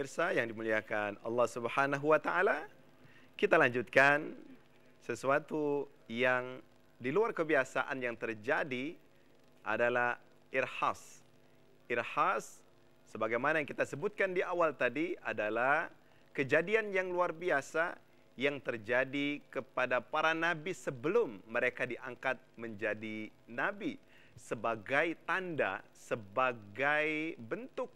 pemirsa yang dimuliakan Allah Subhanahu wa taala. Kita lanjutkan sesuatu yang di luar kebiasaan yang terjadi adalah irhas. Irhas sebagaimana yang kita sebutkan di awal tadi adalah kejadian yang luar biasa yang terjadi kepada para nabi sebelum mereka diangkat menjadi nabi sebagai tanda sebagai bentuk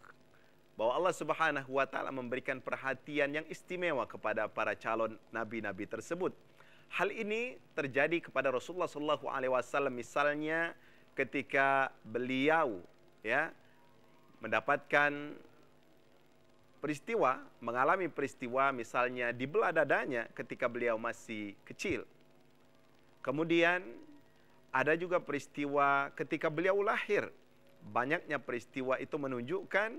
bahwa Allah Subhanahu wa taala memberikan perhatian yang istimewa kepada para calon nabi-nabi tersebut. Hal ini terjadi kepada Rasulullah sallallahu alaihi wasallam misalnya ketika beliau ya mendapatkan peristiwa mengalami peristiwa misalnya di belah dadanya ketika beliau masih kecil. Kemudian ada juga peristiwa ketika beliau lahir. Banyaknya peristiwa itu menunjukkan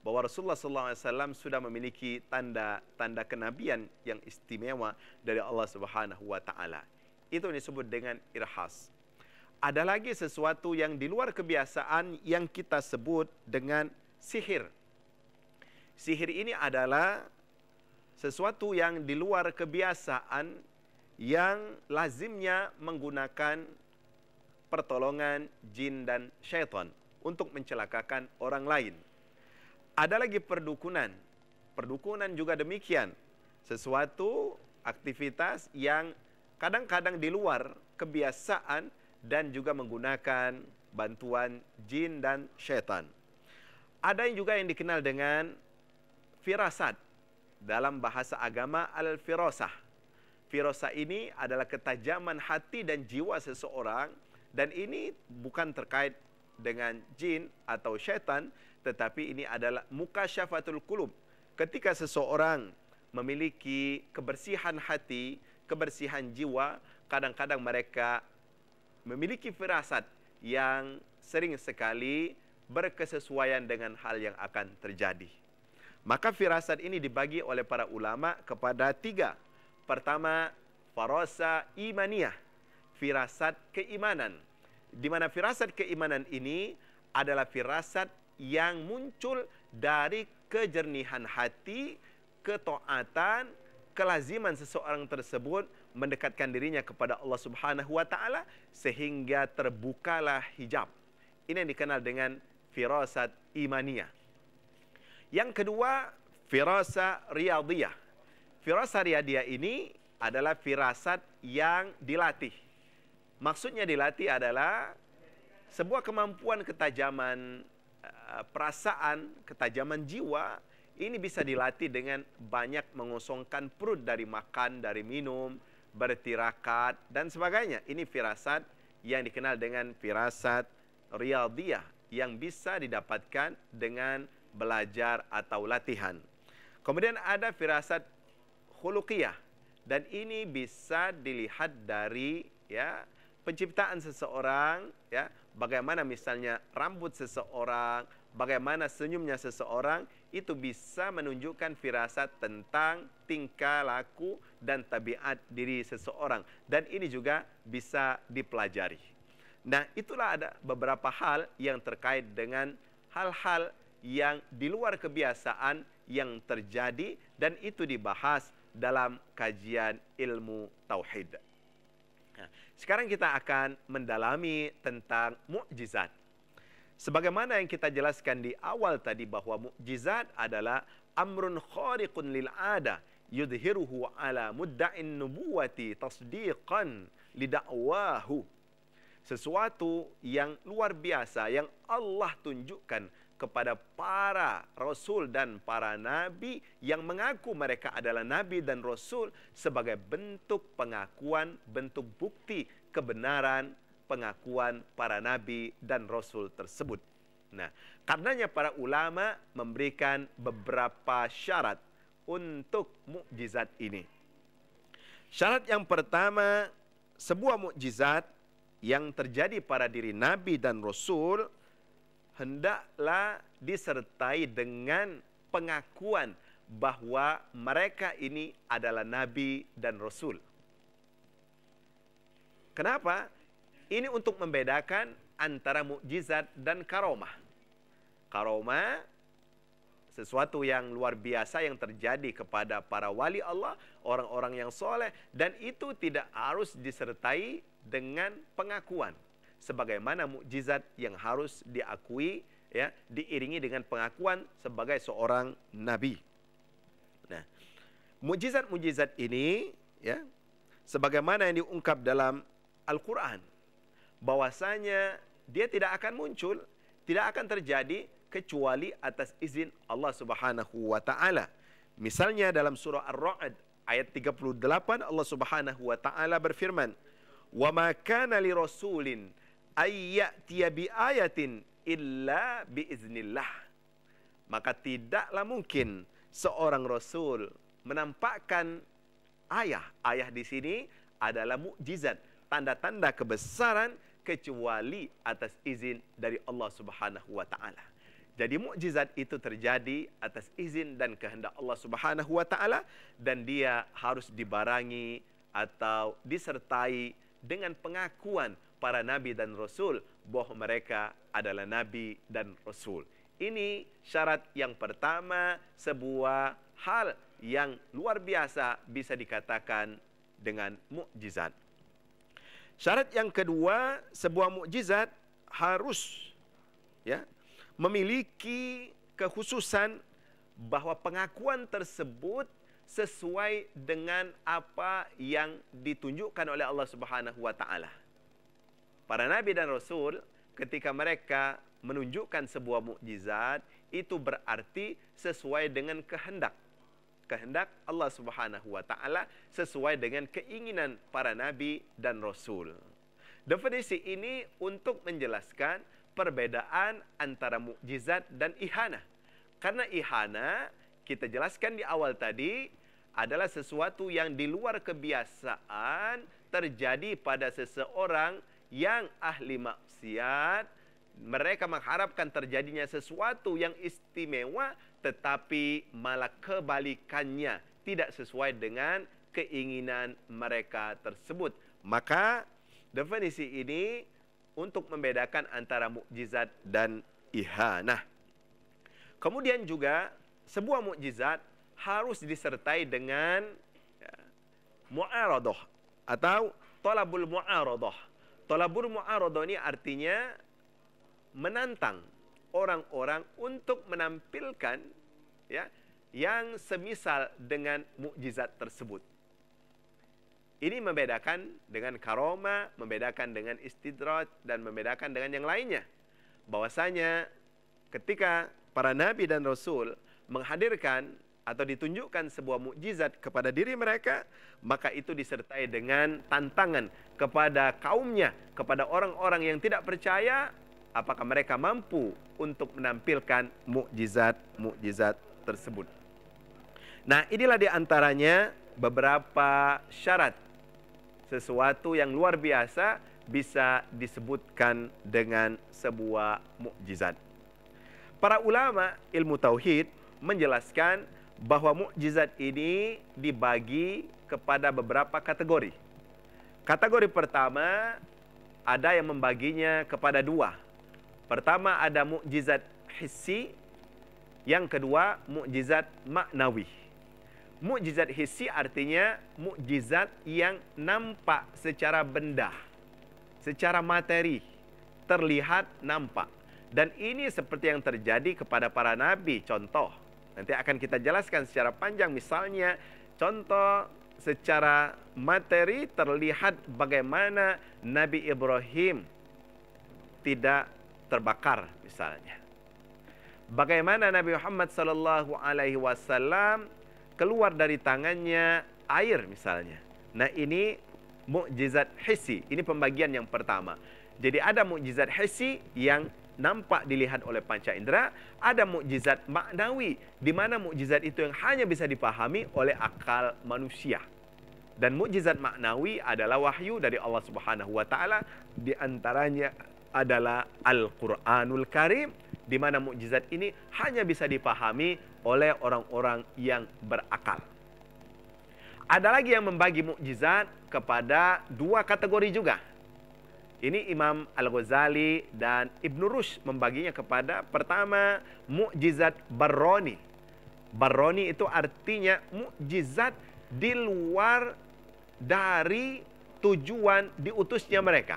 bahwa Rasulullah SAW sudah memiliki tanda-tanda kenabian yang istimewa dari Allah Subhanahu wa taala. Itu disebut dengan irhas. Ada lagi sesuatu yang di luar kebiasaan yang kita sebut dengan sihir. Sihir ini adalah sesuatu yang di luar kebiasaan yang lazimnya menggunakan pertolongan jin dan syaitan untuk mencelakakan orang lain. Ada lagi perdukunan. Perdukunan juga demikian. Sesuatu aktivitas yang kadang-kadang di luar kebiasaan dan juga menggunakan bantuan jin dan setan. Ada yang juga yang dikenal dengan firasat. Dalam bahasa agama al-firasah. Firasa ini adalah ketajaman hati dan jiwa seseorang dan ini bukan terkait dengan jin atau setan tetapi ini adalah mukasyafatul kulub. ketika seseorang memiliki kebersihan hati kebersihan jiwa kadang-kadang mereka memiliki firasat yang sering sekali berkesesuaian dengan hal yang akan terjadi maka firasat ini dibagi oleh para ulama kepada tiga pertama farosa imaniyah firasat keimanan di mana firasat keimanan ini adalah firasat yang muncul dari kejernihan hati, ketaatan, kelaziman seseorang tersebut mendekatkan dirinya kepada Allah Subhanahu wa taala sehingga terbukalah hijab. Ini yang dikenal dengan firasat imaniyah. Yang kedua, firasa riyadhiyah. Firasa riyadhiyah ini adalah firasat yang dilatih. Maksudnya dilatih adalah sebuah kemampuan ketajaman Eh, perasaan, ketajaman jiwa ini bisa dilatih dengan banyak mengosongkan perut dari makan, dari minum, bertirakat dan sebagainya. Ini firasat yang dikenal dengan firasat riyadhiyah yang bisa didapatkan dengan belajar atau latihan. Kemudian ada firasat khuluqiyah dan ini bisa dilihat dari ya penciptaan seseorang ya bagaimana misalnya rambut seseorang, bagaimana senyumnya seseorang, itu bisa menunjukkan firasat tentang tingkah laku dan tabiat diri seseorang. Dan ini juga bisa dipelajari. Nah, itulah ada beberapa hal yang terkait dengan hal-hal yang di luar kebiasaan yang terjadi dan itu dibahas dalam kajian ilmu tauhid. Nah, ya, sekarang kita akan mendalami tentang mukjizat. Sebagaimana yang kita jelaskan di awal tadi bahwa mukjizat adalah amrun khariqun lil ada yudhiruhu ala mudda'in nubuwati tasdiqan lidakwahu. Sesuatu yang luar biasa yang Allah tunjukkan kepada para rasul dan para nabi yang mengaku mereka adalah nabi dan rasul sebagai bentuk pengakuan, bentuk bukti kebenaran pengakuan para nabi dan rasul tersebut. Nah, karenanya para ulama memberikan beberapa syarat untuk mukjizat ini. Syarat yang pertama, sebuah mukjizat yang terjadi pada diri nabi dan rasul hendaklah disertai dengan pengakuan bahwa mereka ini adalah nabi dan rasul. Kenapa? Ini untuk membedakan antara mukjizat dan karomah. Karomah sesuatu yang luar biasa yang terjadi kepada para wali Allah, orang-orang yang soleh, dan itu tidak harus disertai dengan pengakuan sebagaimana mukjizat yang harus diakui ya diiringi dengan pengakuan sebagai seorang nabi. Nah, mukjizat-mukjizat ini ya sebagaimana yang diungkap dalam Al-Qur'an bahwasanya dia tidak akan muncul, tidak akan terjadi kecuali atas izin Allah Subhanahu wa taala. Misalnya dalam surah Ar-Ra'd ayat 38 Allah Subhanahu wa taala berfirman, "Wa ma kana li Ayat bi ayatin illa bi iznillah. Maka tidaklah mungkin seorang rasul menampakkan ayah. Ayah di sini adalah mukjizat, tanda-tanda kebesaran kecuali atas izin dari Allah Subhanahu wa taala. Jadi mukjizat itu terjadi atas izin dan kehendak Allah Subhanahu wa taala dan dia harus dibarangi atau disertai dengan pengakuan para nabi dan rasul bahwa mereka adalah nabi dan rasul. Ini syarat yang pertama sebuah hal yang luar biasa bisa dikatakan dengan mukjizat. Syarat yang kedua, sebuah mukjizat harus ya memiliki kekhususan bahwa pengakuan tersebut sesuai dengan apa yang ditunjukkan oleh Allah Subhanahu wa taala para nabi dan rasul ketika mereka menunjukkan sebuah mukjizat itu berarti sesuai dengan kehendak kehendak Allah Subhanahu wa taala sesuai dengan keinginan para nabi dan rasul. Definisi ini untuk menjelaskan perbedaan antara mukjizat dan ihana. Karena ihana kita jelaskan di awal tadi adalah sesuatu yang di luar kebiasaan terjadi pada seseorang yang ahli maksiat mereka mengharapkan terjadinya sesuatu yang istimewa tetapi malah kebalikannya tidak sesuai dengan keinginan mereka tersebut maka definisi ini untuk membedakan antara mukjizat dan ihanah kemudian juga sebuah mukjizat harus disertai dengan ya, mu'aradah atau tolabul mu'aradah Tolabul mu'aradah ini artinya menantang orang-orang untuk menampilkan ya yang semisal dengan mukjizat tersebut. Ini membedakan dengan karoma, membedakan dengan istidraj dan membedakan dengan yang lainnya. Bahwasanya ketika para nabi dan rasul menghadirkan atau ditunjukkan sebuah mukjizat kepada diri mereka, maka itu disertai dengan tantangan kepada kaumnya, kepada orang-orang yang tidak percaya, apakah mereka mampu untuk menampilkan mukjizat-mukjizat tersebut. Nah, inilah di antaranya beberapa syarat sesuatu yang luar biasa bisa disebutkan dengan sebuah mukjizat. Para ulama ilmu tauhid menjelaskan bahawa mukjizat ini dibagi kepada beberapa kategori. Kategori pertama ada yang membaginya kepada dua. Pertama ada mukjizat hissi, yang kedua mukjizat maknawi. Mukjizat hissi artinya mukjizat yang nampak secara benda, secara materi, terlihat nampak. Dan ini seperti yang terjadi kepada para nabi, contoh Nanti akan kita jelaskan secara panjang misalnya contoh secara materi terlihat bagaimana Nabi Ibrahim tidak terbakar misalnya. Bagaimana Nabi Muhammad sallallahu alaihi wasallam keluar dari tangannya air misalnya. Nah, ini mukjizat hissi. Ini pembagian yang pertama. Jadi ada mukjizat hissi yang nampak dilihat oleh panca indera, ada mukjizat maknawi di mana mukjizat itu yang hanya bisa dipahami oleh akal manusia. Dan mukjizat maknawi adalah wahyu dari Allah Subhanahu wa taala di antaranya adalah Al-Qur'anul Karim di mana mukjizat ini hanya bisa dipahami oleh orang-orang yang berakal. Ada lagi yang membagi mukjizat kepada dua kategori juga. Ini Imam Al-Ghazali dan Ibn Rushd membaginya kepada pertama mukjizat Barroni. Barroni itu artinya mukjizat di luar dari tujuan diutusnya mereka.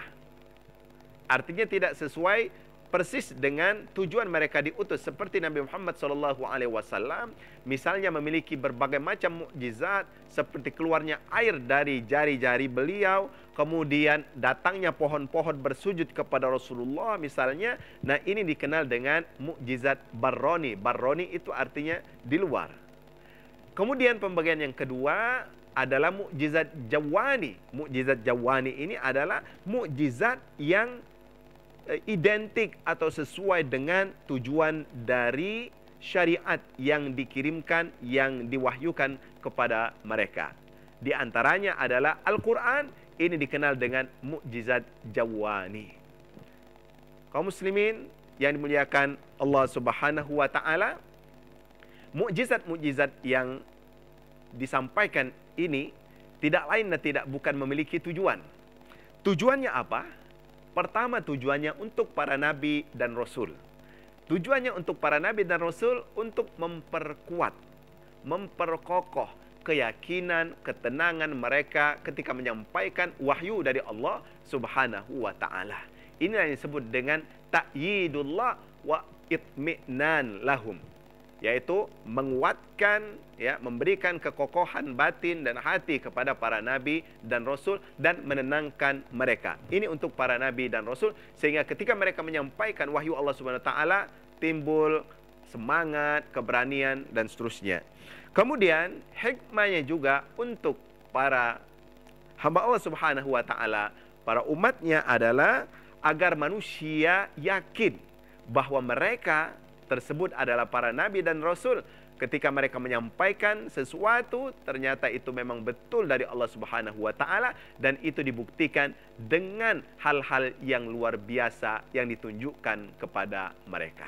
Artinya tidak sesuai persis dengan tujuan mereka diutus seperti Nabi Muhammad sallallahu alaihi wasallam misalnya memiliki berbagai macam mukjizat seperti keluarnya air dari jari-jari beliau kemudian datangnya pohon-pohon bersujud kepada Rasulullah misalnya nah ini dikenal dengan mukjizat barroni barroni itu artinya di luar kemudian pembagian yang kedua adalah mukjizat jawani mukjizat jawani ini adalah mukjizat yang Eh, identik atau sesuai dengan tujuan dari syariat yang dikirimkan yang diwahyukan kepada mereka. Di antaranya adalah Al-Qur'an ini dikenal dengan mukjizat jawani. Kaum muslimin yang dimuliakan Allah Subhanahu wa taala, mukjizat-mukjizat yang disampaikan ini tidak lain dan tidak bukan memiliki tujuan. Tujuannya apa? Pertama tujuannya untuk para nabi dan rasul. Tujuannya untuk para nabi dan rasul untuk memperkuat, memperkokoh keyakinan, ketenangan mereka ketika menyampaikan wahyu dari Allah Subhanahu wa taala. Inilah yang disebut dengan ta'yidullah wa itmi'nan lahum yaitu menguatkan ya memberikan kekokohan batin dan hati kepada para nabi dan rasul dan menenangkan mereka. Ini untuk para nabi dan rasul sehingga ketika mereka menyampaikan wahyu Allah Subhanahu wa taala timbul semangat, keberanian dan seterusnya. Kemudian hikmahnya juga untuk para hamba Allah Subhanahu wa taala, para umatnya adalah agar manusia yakin bahawa mereka tersebut adalah para nabi dan rasul ketika mereka menyampaikan sesuatu ternyata itu memang betul dari Allah Subhanahu wa taala dan itu dibuktikan dengan hal-hal yang luar biasa yang ditunjukkan kepada mereka.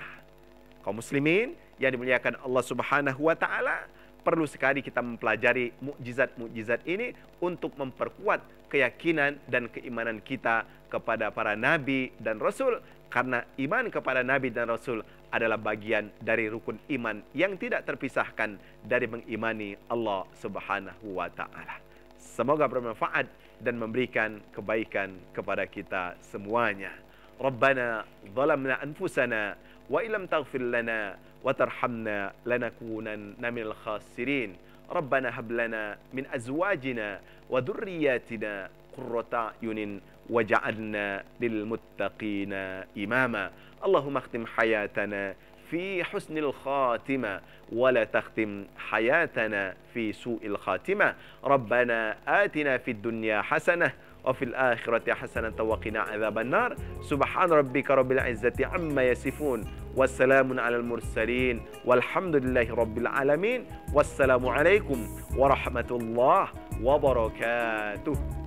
Kaum muslimin yang dimuliakan Allah Subhanahu wa taala, perlu sekali kita mempelajari mukjizat-mukjizat ini untuk memperkuat keyakinan dan keimanan kita kepada para nabi dan rasul karena iman kepada nabi dan rasul adalah bagian dari rukun iman yang tidak terpisahkan dari mengimani Allah Subhanahu wa taala. Semoga bermanfaat dan memberikan kebaikan kepada kita semuanya. Rabbana zalamna anfusana wa illam taghfir lana wa tarhamna lanakunanna minal khasirin. Rabbana hab lana min azwajina وذرياتنا قرة أعين وجعلنا للمتقين إماما اللهم اختم حياتنا في حسن الخاتمة ولا تختم حياتنا في سوء الخاتمة ربنا آتنا في الدنيا حسنة وفي الآخرة حسنة وقنا عذاب النار سبحان ربك رب العزة عما يصفون والسلام على المرسلين والحمد لله رب العالمين والسلام عليكم ورحمة الله وبركاته